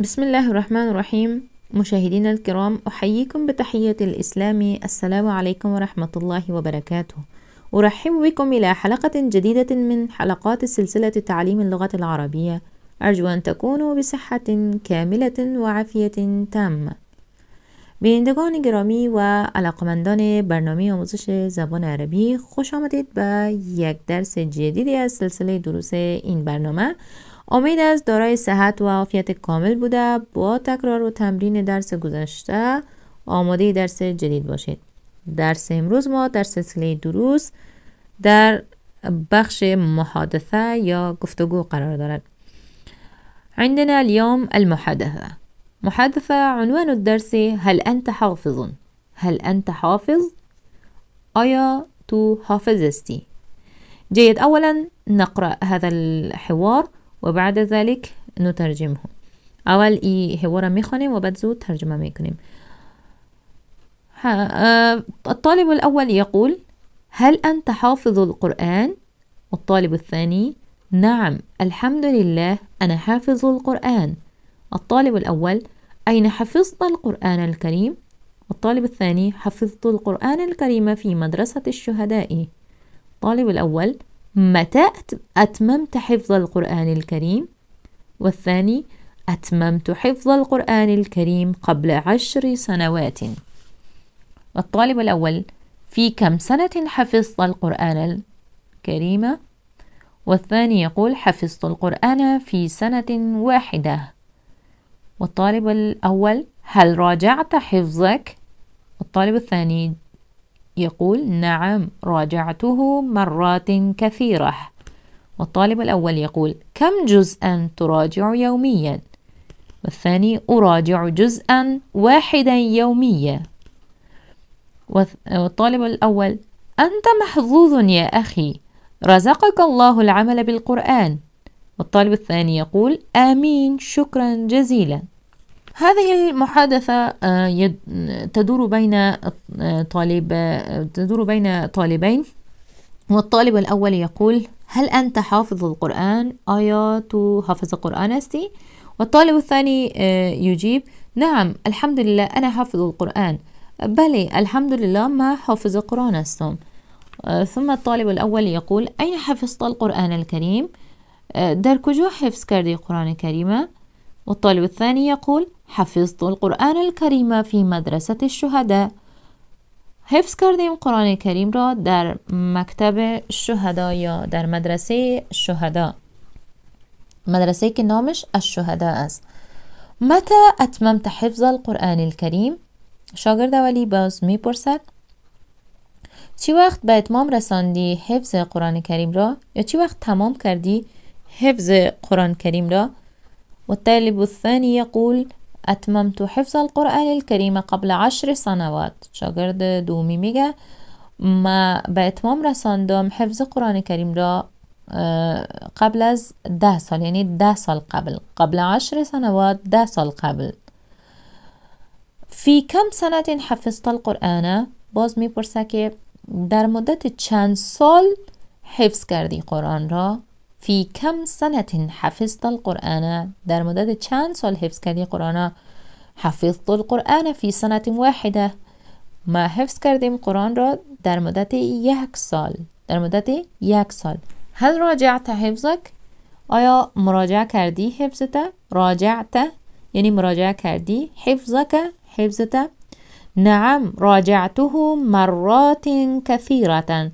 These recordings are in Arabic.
بسم الله الرحمن الرحيم مشاهدينا الكرام أحييكم بتحية الإسلام السلام عليكم ورحمة الله وبركاته أرحب بكم إلى حلقة جديدة من حلقات سلسلة تعليم اللغة العربية أرجو أن تكونوا بصحة كاملة وعافية تامة بینندگان گرامی و علاقمندان برنامه آموزش زبان عربی خوش آمدید به یک درس جدیدی از سلسله دروس این برنامه امید از دارای صحت و عافیت کامل بوده با تکرار و تمرین درس گذشته آماده درس جدید باشید درس امروز ما در سلسله دروس در بخش محادثه یا گفتگو قرار دارد عندنا اليوم المحادثه. محادثه عنوان الدرس هل انت حافظ؟ هل انت حافظ؟ آیا تو حافظ استی؟ جيد اولا نقرأ هذا الحوار وبعد ذلك نترجمه أول إي هورا بعد زود ترجمة میکنیم اه، الطالب الأول يقول هل أنت حافظ القرآن؟ الطالب الثاني نعم الحمد لله أنا حافظ القرآن الطالب الأول أين حفظت القرآن الكريم؟ الطالب الثاني حفظت القرآن الكريم في مدرسة الشهداء الطالب الأول متى أتممت حفظ القرآن الكريم؟ والثاني أتممت حفظ القرآن الكريم قبل عشر سنوات الطالب الأول في كم سنة حفظت القرآن الكريم؟ والثاني يقول حفظت القرآن في سنة واحدة والطالب الأول هل راجعت حفظك؟ الطالب الثاني يقول نعم راجعته مرات كثيرة والطالب الأول يقول كم جزءا تراجع يوميا والثاني أراجع جزءا واحدا يوميا والطالب الأول أنت محظوظ يا أخي رزقك الله العمل بالقرآن والطالب الثاني يقول آمين شكرا جزيلا هذه المحادثة آه، تدور بين آه، طالب آه، تدور بين طالبين والطالب الأول يقول هل أنت حافظ القرآن؟ آيات حافظ القرآن أستي؟ والطالب الثاني يجيب نعم الحمد لله أنا حافظ القرآن بلي الحمد لله ما حافظ القرآن أستم ثم الطالب الأول يقول أين حفظت القرآن الكريم؟ در کجا حفظ کردی قرآن کریمه؟ والطالب الثانی يقول حفظت القرآن الكريم فی مدرسة الشهداء حفظ کردیم قرآن کریم را در مکتب شهدا یا در مدرسه شهدا مدرسه که نامش الشهدا است متی اتممت حفظ القرآن الکریم؟ شاگرد اولی باز میپرسد چی وقت به اتمام رساندی حفظ قرآن کریم را یا چی وقت تمام کردی حفظ قرآن کریم را والطالب الثاني يقول أتممت حفظ القرآن الكريم قبل عشر سنوات شاگرد دومي ميجا ما بأتمام رسان رساندم حفظ القرآن الكريم را اه، قبل از ده سال یعنی ده سال قبل قبل عشر سنوات ده سال قبل فی کم سنت حفظت القرآن باز میپرسه که در مدت چند سال حفظ کردی قرآن را في كم سنة حفظت القرآن در مدد چند سال حفظ کردی قرآن حفظت القرآن في سنة واحدة ما حفظ کردیم قرآن را در مدت یک سال در مدت یک سال هل راجعت حفظك؟ آیا مراجعه کردی حفظت؟ راجعت یعنی مراجعه کردی حفظك حفظت؟ نعم راجعته مرات كثيرة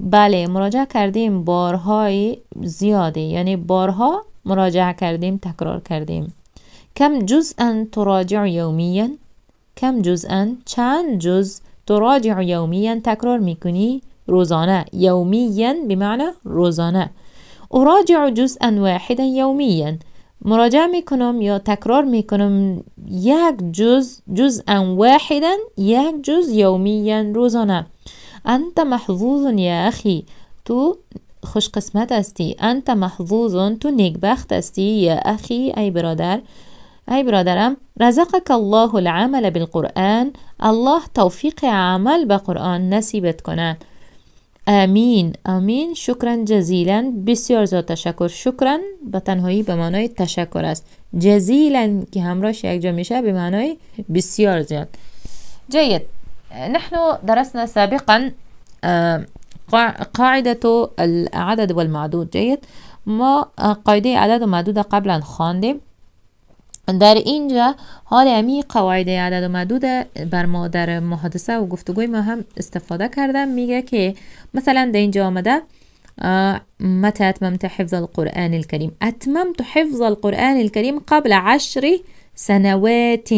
بله مراجعه کردیم بارهای زیاده یعنی بارها مراجعه کردیم تکرار کردیم کم جزءا تراجع یومیا کم جزءا چند جز تراجع یومیا تکرار میکنی روزانه یومیا معنی روزانه اراجع جزءا واحدا یومیا مراجعه میکنم یا تکرار میکنم یک جز جزءا واحدا یک جز یومیا روزانه انت محظوظ یا اخی تو خوش قسمت هستی انت محظوظ تو نگبخت هستی یا اخی ای برادر ای برادرم رزقک الله العمل بالقرآن الله توفیق عمل به قرآن نصیبت کنه امین امین شکرا جزیلا بسیار زیاد تشکر شکرا به تنهایی به معنای تشکر است جزیلا که همراهش یک جا میشه به معنای بسیار زیاد جید نحن درسنا سابقا آه، قاعدة العدد والمعدود جيد ما آه، قاعده عدد و معدود قبلا خاندي در اینجا حال امی قواعد عدد و معدود بر ما در محادثه و گفتگوی ما هم استفاده کردم میگه که مثلا در اینجا آمده آه، متى أتممت حفظ القرآن الكريم أتممت حفظ القرآن الكريم قبل عشر سنوات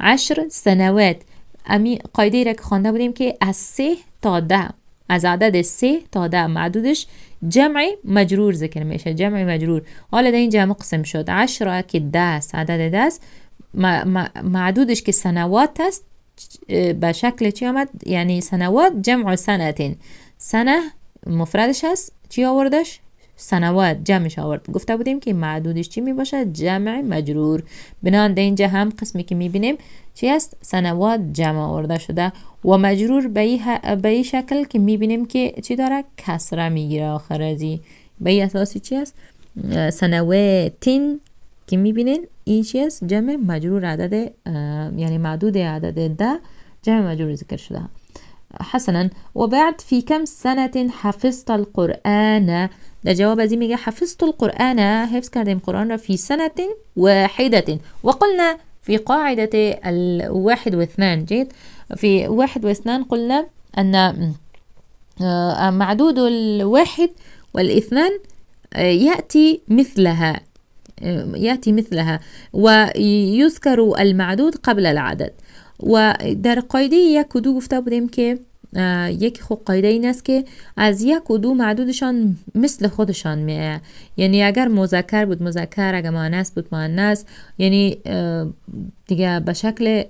عشر سنوات امی قایده را که خوانده بودیم که از سه تا ده از عدد سه تا ده معدودش جمع مجرور ذکر میشه جمع مجرور حالا در اینجا مقسم شد عشره که است عدد است معدودش که سنوات است به شکل چی آمد یعنی سنوات جمع سنتین سنه مفردش است چی آوردش سنوات جمعش آورد گفته بودیم که معدودش چی می باشد جمع مجرور بنان در اینجا هم قسمی که می بینیم چی است سنوات جمع آورده شده و مجرور به این شکل که میبینیم که چی داره کسره میگیره آخر ازی به این اساسی چی است سنواتین که میبینین این چی است جمع مجرور عدد یعنی معدود عدد ده جمع مجرور ذکر شده حسنا و بعد فی کم سنت حفظت القرآن در جواب از میگه حفظت القرآن حفظ کردیم قرآن را في سنة و وقلنا في قاعدة الواحد واثنان جيد في واحد واثنان قلنا أن آه، معدود الواحد والاثنان آه، يأتي مثلها آه، يأتي مثلها ويذكر المعدود قبل العدد ودار قيدي قاعده یک کدو یک خب قایده این است که از یک و دو معدودشان مثل خودشان میه یعنی اگر مذکر بود مذکر اگر مؤنث بود مؤنث یعنی دیگه به شکل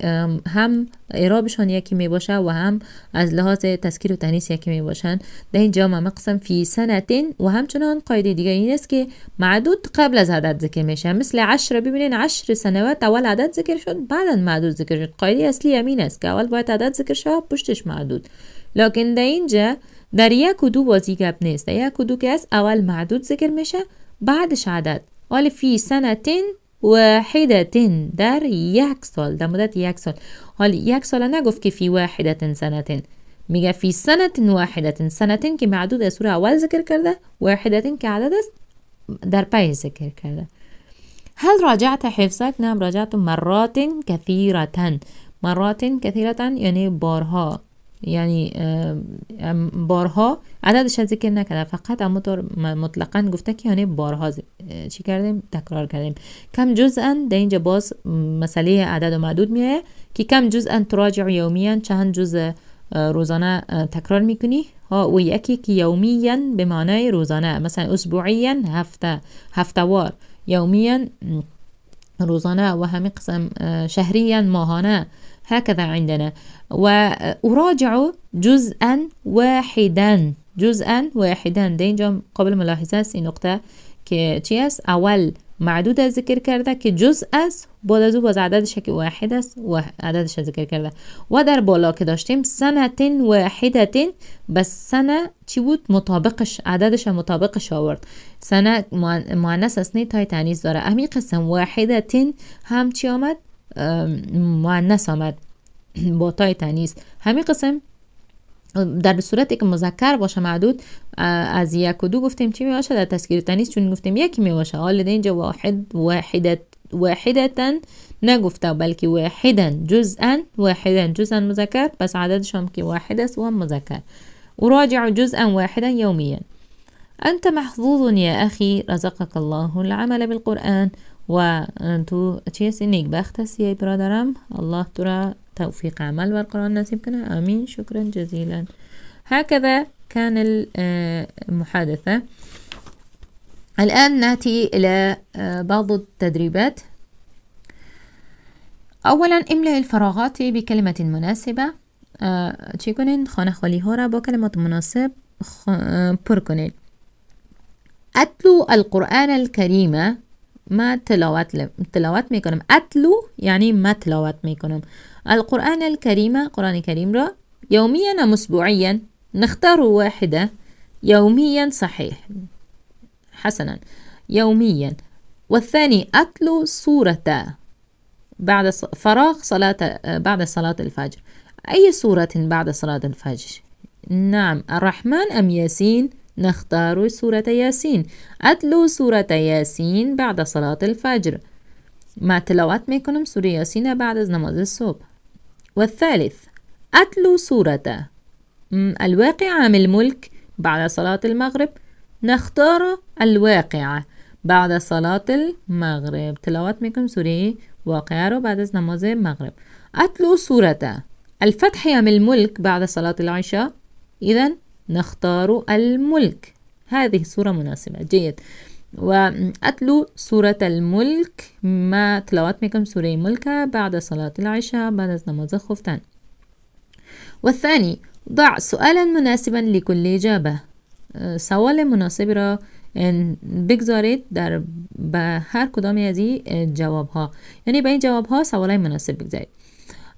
هم اعرابشان یکی می و هم از لحاظ تذکیر و تنیس یکی میباشن. باشن در اینجا ما مقسم فی سنتین و همچنان قایده دیگه این است که معدود قبل از عدد ذکر میشه مثل عشر ببینین عشر سنوات اول عدد ذکر شد بعدا معدود ذکر شد قاعده اصلی همین است که اول باید عدد ذکر شد پشتش معدود لكن ده اینجا در یک و دو بازی گپ نیست در یک و دو کس اول معدود ذکر میشه بعدش عدد ولی فی سنتین واحدتین در یک سال در مدت یک سال حال یک سال نگفت که فی واحدتین سنتین میگه فی سنتین واحدتین سنتین که معدود از سوره اول ذکر کرده واحدتین که عدد است در پی ذکر کرده هل راجعت حفظت؟ نعم راجعت مرات کثیرتن مرات کثیرتن یعنی بارها یعنی بارها عددش ذکر نکرده فقط اما مطلقا گفته که یعنی بارها چی کردیم تکرار کردیم کم جزءا در اینجا باز مسئله عدد و معدود میه که کم جزءا تراجع یومیا چند جزء روزانه تکرار میکنی ها و یکی که یومیا به معنای روزانه مثلا اسبوعیا هفته وار یومیا روزانه و همین قسم شهریا ماهانه هكذا عندنا وأراجع جزءا واحدا جزءا واحدا دين جم قبل ملاحظه سي نقطه كي چی اول معدودة ذكر كرده كي جزء است بعد از او واحد أس وعدد عددش ذكر كرده ودر بولا بالا که داشتیم بس سنه چی بود مطابقش عددش مطابقش آورد سنه معنس است تاي تانيز داره أمي قسم واحدة هم چي آمد مؤنث آمد با تای تنیس همین قسم در صورتی که مذکر باشه معدود از یک و دو گفتیم چی میباشه در تسکیر تنیس چون گفتیم یکی میباشه حال ده اینجا واحد واحدت واحدتا نگفته بلکه واحدا جزءا واحدا جزءا مذکر پس عددش هم که واحد است و هم مذکر وراجع جزءا واحدا یومیا أنت محظوظ یا اخی رزقك الله العمل بالقرآن و تو چیست نیک بخت هستی ای برادرم الله تو را توفیق عمل بر قرآن نصیب کنه آمین شکرا جزیلا هكذا كان المحادثة اه، الآن نأتي إلى اه، بعض التدريبات أولا املأ الفراغات بكلمة مناسبة اه، چی کنین خانه خالی ها را با کلمات مناسب پر کنین اتلو القرآن الكريم ما تلاوت تلاوت میکنم اتلو یعنی ما تلاوت میکنم القرآن الكريم قرآن کریم را يوميا أم أسبوعيا نختار واحدة يوميا صحيح حسنا يوميا والثاني أتلو سورة بعد فراغ صلاة بعد صلاة الفجر أي سورة بعد صلاة الفجر نعم الرحمن أم ياسين نختار سورة ياسين أتلو سورة ياسين بعد صلاة الفجر ما تلوات ميكونم سوره ياسين بعد نماز الصبح والثالث أتلو سورة الواقعة من الملك بعد صلاة المغرب نختار الواقعة بعد صلاة المغرب تلاوت میکنم سوره واقعه رو بعد نماز المغرب أتلو سورة الفتح من الملك بعد صلاة العشاء إذا نختار الملك هذه صورة مناسبة جيد وأتلو سورة الملك ما تلاوات مكم سورة الملك بعد صلاة العشاء بعد نماز الخفتان والثاني ضع سؤالا مناسبا لكل إجابة سوال مناسب را بگذارید در به هر کدام از این جواب ها یعنی به این جواب ها سوال مناسب بگذارید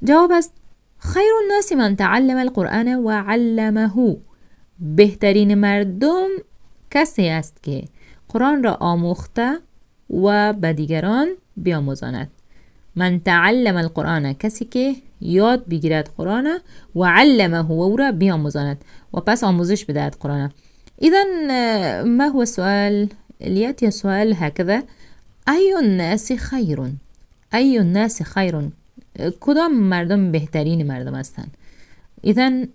جواب است خیر الناس من تعلم القرآن و علمه بهترین مردم کسی است که قرآن را آموخته و به دیگران بیاموزاند من تعلم القرآن کسی که یاد بگیرد قرآن و علمه او را بیاموزاند و پس آموزش بدهد قرآن اذن ما هو سوال. لیاتی سؤال هکذا. ای الناس خیر ایو الناس خیرون کدام مردم بهترین مردم هستند اذن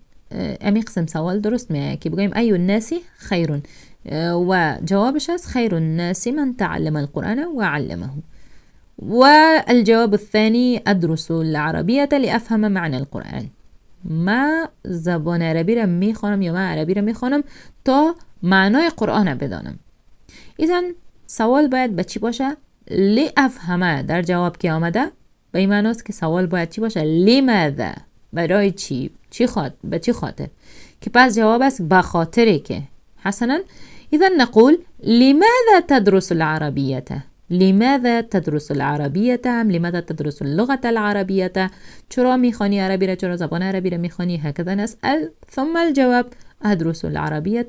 أمي قسم سوال درست ما كيبقيم أي الناس خير آه، وجواب شاس خير الناس من تعلم القرآن وعلمه والجواب الثاني أدرس العربية لأفهم معنى القرآن ما زبان عربي رمي خانم یا من عربی را میخوانم تا معنى القرآن بدانم ایزن سوال باید به چی باشه لی افهمه در جواب که آمده به این معناست که سوال باید چی باشه لماذا برای چی چی خاطر به چی خاطر که پس جواب است به خاطر که حسنا اذا نقول لماذا تدرس العربيه لماذا تدرس العربية ام لماذا تدرس اللغة العربية چرا میخوانی عربی را چرا زبان عربی را میخوانی هكذا نسأل ثم الجواب أدرس العربية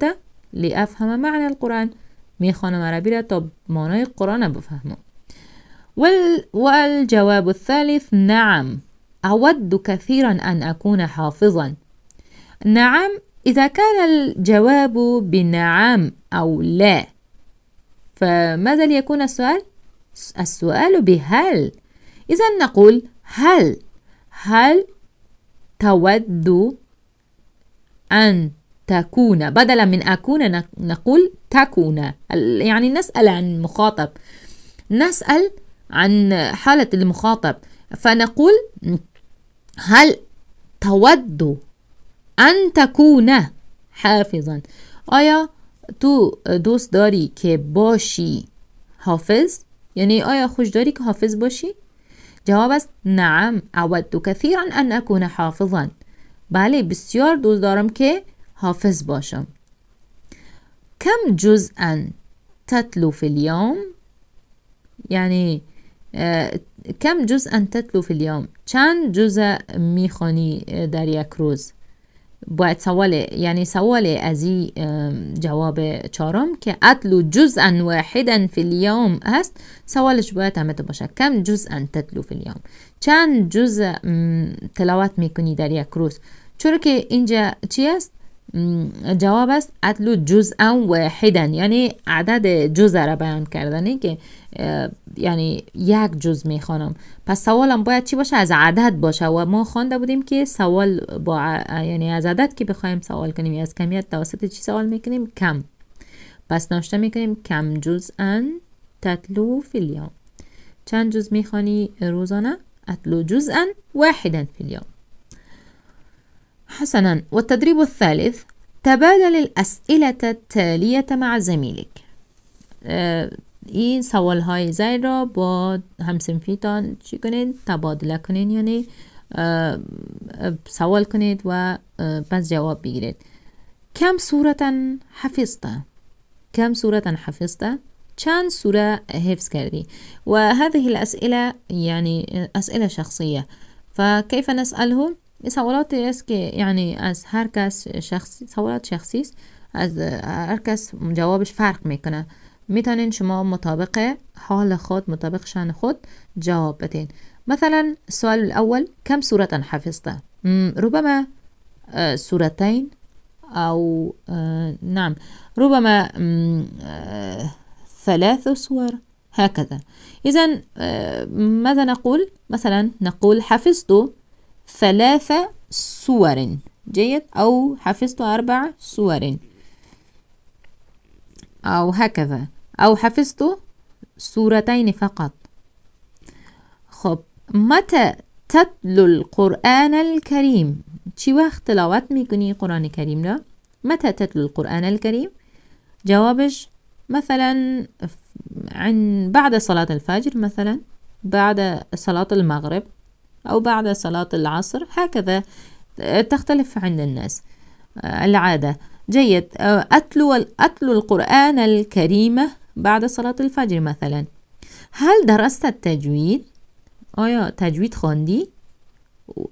لأفهم معنى القرآن میخوانم عربی را تا معنای قرآن بفهمم والجواب الثالث نعم أود كثيرا أن أكون حافظا نعم إذا كان الجواب بنعم أو لا فماذا ليكون السؤال؟ السؤال بهل إذا نقول هل هل تود أن تكون بدلا من أكون نقول تكون يعني نسأل عن المخاطب نسأل عن حالة المخاطب فنقول هل تود أن تكون حافظا آیا تو دوست داری که باشی حافظ؟ یعنی آیا خوش داری که حافظ باشی؟ جواب است نعم اود كثيرا ان اكون حافظا بله بسیار دوست دارم که حافظ باشم کم جزءا تتلو فی اليوم یعنی کم جز تتلو فی الیوم چند جزء میخوانی در یک روز باید سوال یعنی سواله از این جواب چارم که اتلو جزءا واحدا فی الیوم هست سوالش باید همه باشه کم جزءا تتلو فی الیوم چند جزء تلاوت میکنی در یک روز چرا که اینجا چی است جواب است اتلو جزءا واحدا یعنی عدد جز را بیان کردنه که یعنی یک جز میخوانم پس سوالم باید چی باشه از عدد باشه و ما خوانده بودیم که سوال با یعنی از عدد که بخوایم سوال کنیم از کمیت توسط چی سوال میکنیم کم پس نوشته میکنیم کم جز ان فی الیوم چند جز میخوانی روزانه اتلو جزءا واحدا في اليوم حسنا والتدريب الثالث تبادل الأسئلة التالية مع زميلك این سوال های زیر را با همسنفیتان چی کنید تبادله کنید یعنی سوال کنید و پس جواب بگیرید کم صورتا حفظته كم سورة حفظت؟ كم سورة حفظ كردي؟ وهذه الأسئلة يعني أسئلة شخصية فكيف نسألهم؟ سوالات اسك يعني از هر کس شخصی سوالات شخصی است از هر کس جوابش فرق میکنه میتونین شما مطابق حال خود مطابق شأن خود جواب بدین مثلا السؤال الأول كم سورة حفظت؟ ربما سورتين اه، أو اه، نعم ربما اه، ثلاث سور هكذا إذا ماذا نقول؟ مثلا نقول حفظت ثلاث سور جيد أو حفظت أربع سور أو هكذا أو حفظت سورتين فقط خب متى تتلو القرآن الكريم چی وقت تلاوت میکنی قرآن کریم را متى تتلو القرآن الكريم جوابش مثلا عن بعد صلاة الفجر مثلا بعد صلاة المغرب أو بعد صلاة العصر هكذا تختلف عند الناس العادة جيد أتلو, أه، أتلو القرآن الكريم بعد صلاة الفجر مثلا هل درست التجويد؟ آیا آية، تجوید خواندی؟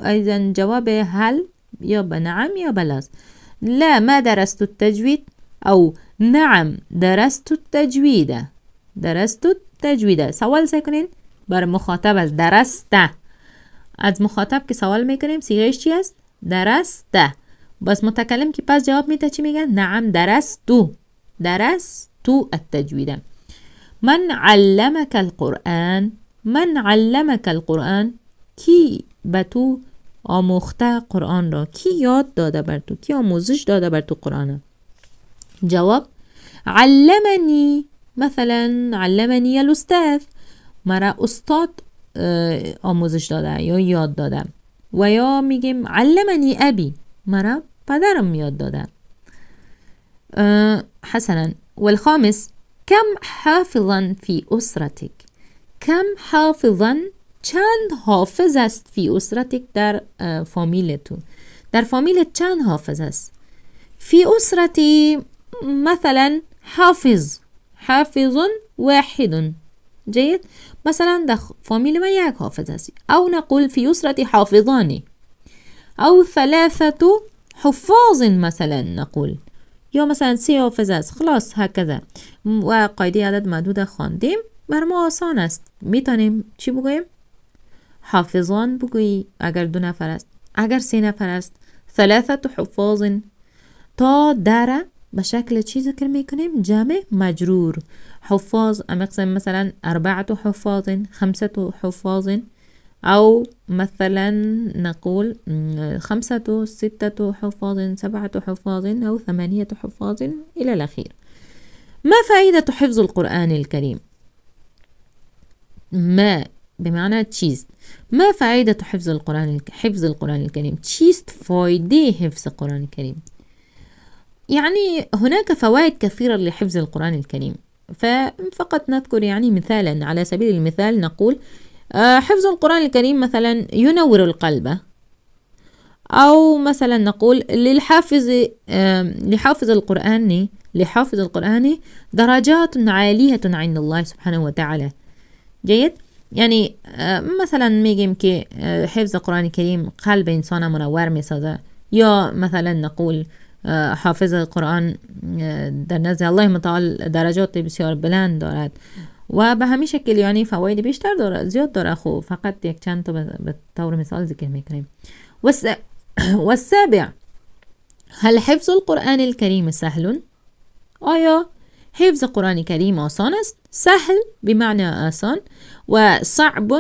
ایضا جواب هل یا به نعم یا بلاس لا ما درست التجوید او نعم درست التجوید درست التجوید سوال سکنین بر مخاطب از درسته از مخاطب که سوال میکنیم سیغهش چی است؟ درسته بس متکلم که پس جواب میده چی میگه نعم تو درست تو التجویده من علمک القرآن من علمک القرآن کی به تو آموخته قرآن را کی یاد داده بر تو کی آموزش داده بر تو قرآن جواب علمنی مثلا علمنی الاستاذ مرا استاد آموزش داده یا یاد داده و یا میگیم علمنی ابی مرا قدرا میاد دادن اه، حسنا والخامس كم حافظا في أسرتك كم حافظا چند حافظ است فی اسرتک در اه، فامیلتون در فامیل چند حافظ است فی اسرتی مثلا حافظ حافظ واحد جيد مثلا در فامیل ما یک حافظ است او نقول في اسرتي حافظانی او ثلاثة حفاظ مثلا نقول یا مثلا سی حافظ خلاص هکذا و قاعده عدد محدود خواندیم بر ما آسان است میتونیم چی بگوییم حافظان بگویی اگر دو نفر است اگر سه نفر است ثلاثت حفاظ تا دره به شکل چی ذکر میکنیم جمع مجرور حفاظ مثلا اربعت حفاظ خمسه حفاظ أو مثلا نقول خمسة ستة حفاظ سبعة حفاظ أو ثمانية حفاظ إلى الأخير ما فائدة حفظ القرآن الكريم؟ ما بمعنى تشيست ما فائدة حفظ القرآن حفظ القرآن الكريم تشيست فويدي حفظ القرآن الكريم يعني هناك فوائد كثيرة لحفظ القرآن الكريم فقط نذكر يعني مثالا على سبيل المثال نقول آه، حفظ القرآن الكريم مثلا ينور القلب أو مثلا نقول للحافظ لحافظ القرآن لحافظ القرآن درجات عالية عند الله سبحانه وتعالى جيد يعني آه، مثلا میگیم كي آه، حفظ القرآن الكريم قلب انسان منور مثلا يا مثلا نقول حافظ القرآن در نزد الله متعال درجات بسیار بلند دارد و به همین شکل یعنی فواید بیشتر داره زیاد داره خو فقط یک چند تا به طور مثال ذکر میکنیم و السابع هل حفظ القرآن الكريم سهل؟ آیا حفظ قرآن کریم آسان است؟ سهل بمعنى آسان و صعب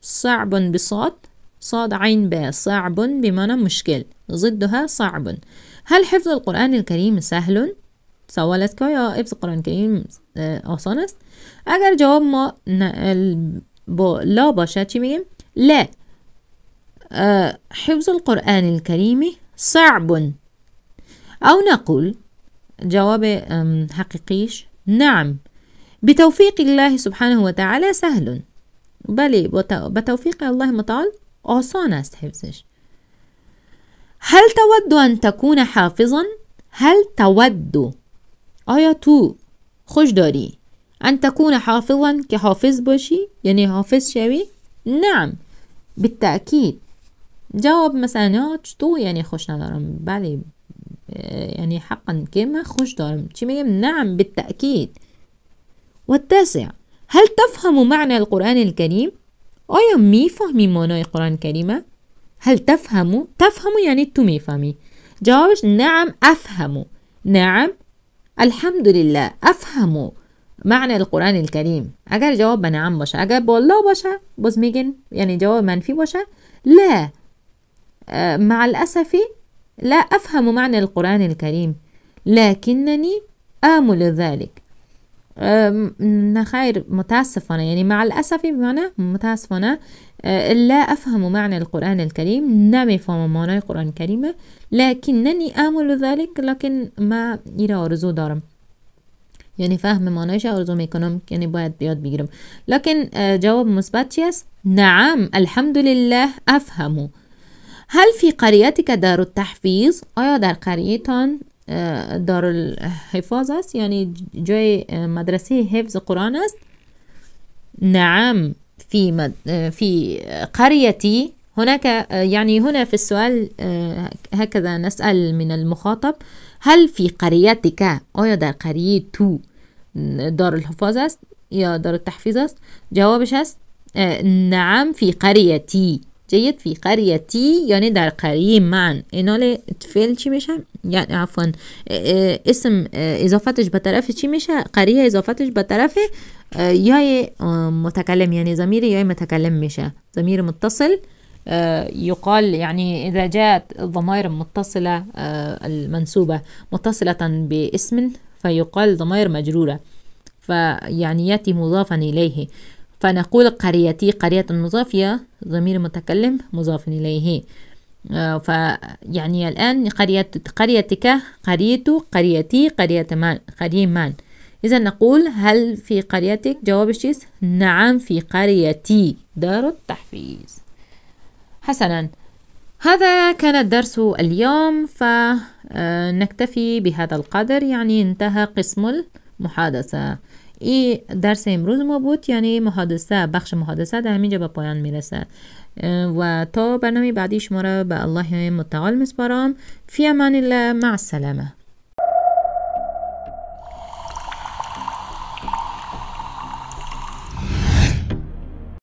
صعب بصاد صاد عين ب صعب بمعنى مشكل ضدها صعب هل حفظ القرآن الكريم سهل؟ Savaleskaya Evsqarankayim اه، آسان است اگر جواب ما با لا باشد چی میگیم؟ لا اه، حفظ القرآن الكريم صعب أو نقول جواب حقيقيش نعم بتوفيق الله سبحانه وتعالى سهل بلي بتوفيق الله متعال آسان است حفظش هل تود أن تكون حافظا؟ هل تود آیا تو خوش داری أن تكون حافظا كحافظ باشي يعني حافظ شوي نعم بالتأكيد جواب مثلا تو يعني خوش ندارم بله يعني حقا كلمة خوش دارم چی میگم نعم بالتأكيد والتاسع هل تفهم معنى القرآن الكريم؟ آیا فهمی معنى القرآن الكريم؟ هل تفهم؟ تفهم یعنی تو فهمي. جوابش نعم أفهم نعم الحمد لله افهموا معنى القرآن الكريم اگر جواب نعم باشه اگر بالا باشه باز میگن یعنی يعني جواب منفی باشه لا آه، مع الأسف لا أفهم معنى القرآن الكريم لكنني آمل ذلك نخير متاسفانه يعني مع الأسف بمعنى متاسفانه أه، لا أفهم معنى القرآن الكريم نعم فهم معنى القرآن الكريم لكنني آمل ذلك لكن ما يرى آرزو دارم يعني فهم معنایش آرزو ميكونم يعني باید یاد بگیرم لكن أه، جواب مثبت چی است نعم الحمد لله افهم هل في قريتك دار التحفيظ؟ آیا آية در قريتان آه، دار الحفاظ است یعنی جای آه، مدرسه حفظ قرآن است نعم في مد... آه، في قريتي هناك يعني هنا في السؤال هكذا نسأل من المخاطب هل في قريتك آیا دار قریه تو دار الحفاظ است يا دار التحفيظ است جوابش است نعم في قريتي جيد في قريتي يعني در قريه معا انال تفل چی میشن؟ يعني عفوا آه، آه، اسم آه، اضافتش به طرف چی میشه؟ قريه اضافتش به طرف یای متكلم يعني ضمیر یای متکلم میشه متصل يقال يعني إذا جاءت الضمائر المتصلة المنسوبة متصلة باسم فيقال ضمائر مجرورة فيعني يأتي مضافا إليه فنقول قريتي قرية مضافية ضمير متكلم مضاف إليه آه، فيعني الآن قرية قريتك قريت قريتي قرية مان قريمان إذا نقول هل في قريتك جواب الشيس نعم في قريتي دار التحفيز حسنا هذا كان الدرس اليوم فنكتفي آه، بهذا القدر يعني انتهى قسم المحادثة این درس امروز ما بود یعنی محادثه بخش محادثه در همینجا به پایان میرسه و تا برنامه بعدی شما را به الله متعال میسپارم فی امان الله مع السلامه